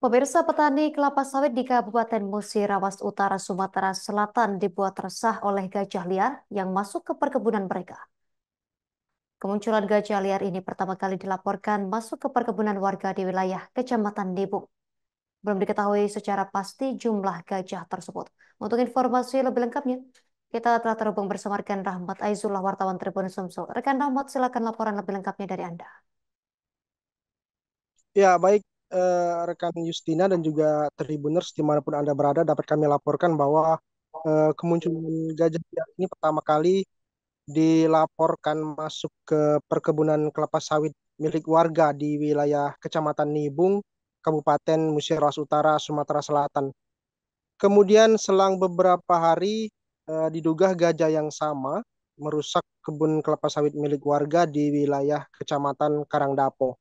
Pemirsa petani kelapa sawit di Kabupaten Musi Rawas Utara Sumatera Selatan dibuat resah oleh gajah liar yang masuk ke perkebunan mereka. Kemunculan gajah liar ini pertama kali dilaporkan masuk ke perkebunan warga di wilayah Kecamatan Dibung. Belum diketahui secara pasti jumlah gajah tersebut. Untuk informasi lebih lengkapnya, kita telah terhubung bersama rekan Rahmat Aizullah wartawan Tribun Sumsel. Rekan Rahmat, silakan laporan lebih lengkapnya dari Anda. Ya, baik uh, rekan Justina dan juga Tribuners dimanapun Anda berada dapat kami laporkan bahwa uh, kemunculan gajah ini pertama kali dilaporkan masuk ke perkebunan kelapa sawit milik warga di wilayah Kecamatan Nibung, Kabupaten Musirawas Utara, Sumatera Selatan. Kemudian selang beberapa hari uh, diduga gajah yang sama merusak kebun kelapa sawit milik warga di wilayah Kecamatan Karangdapo.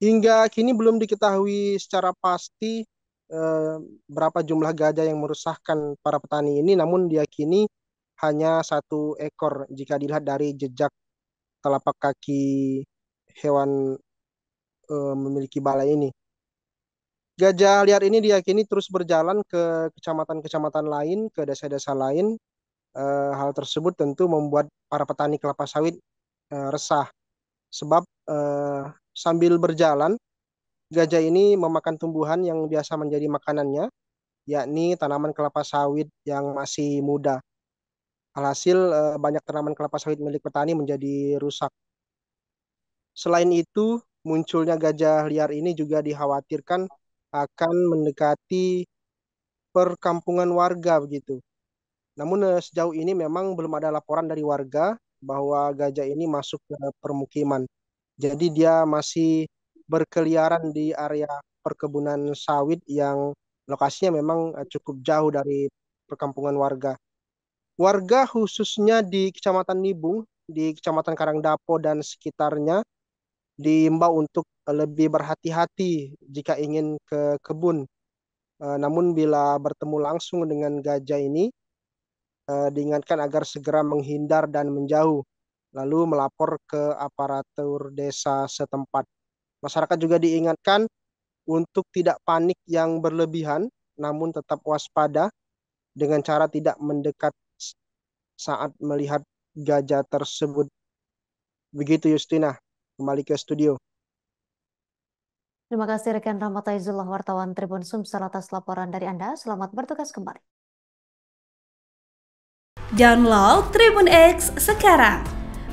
Hingga kini belum diketahui secara pasti eh, berapa jumlah gajah yang merusakkan para petani ini, namun diakini hanya satu ekor jika dilihat dari jejak telapak kaki hewan eh, memiliki balai ini. Gajah liar ini diakini terus berjalan ke kecamatan-kecamatan lain, ke desa-desa lain. E, hal tersebut tentu membuat para petani kelapa sawit e, resah, sebab uh, sambil berjalan, gajah ini memakan tumbuhan yang biasa menjadi makanannya, yakni tanaman kelapa sawit yang masih muda. Alhasil uh, banyak tanaman kelapa sawit milik petani menjadi rusak. Selain itu, munculnya gajah liar ini juga dikhawatirkan akan mendekati perkampungan warga begitu. Namun eh, sejauh ini memang belum ada laporan dari warga bahwa gajah ini masuk ke permukiman. Jadi dia masih berkeliaran di area perkebunan sawit yang lokasinya memang eh, cukup jauh dari perkampungan warga. Warga khususnya di Kecamatan Nibung, di Kecamatan Karangdapo dan sekitarnya diimbau untuk lebih berhati-hati jika ingin ke kebun. Eh, namun bila bertemu langsung dengan gajah ini, eh, diingatkan agar segera menghindar dan menjauh lalu melapor ke aparatur desa setempat. Masyarakat juga diingatkan untuk tidak panik yang berlebihan, namun tetap waspada dengan cara tidak mendekat saat melihat gajah tersebut. Begitu Justina, kembali ke studio. Terima kasih rekan Rahmat Aizullah wartawan Tribun Sumsel atas laporan dari Anda. Selamat bertugas kembali. Download Tribun X sekarang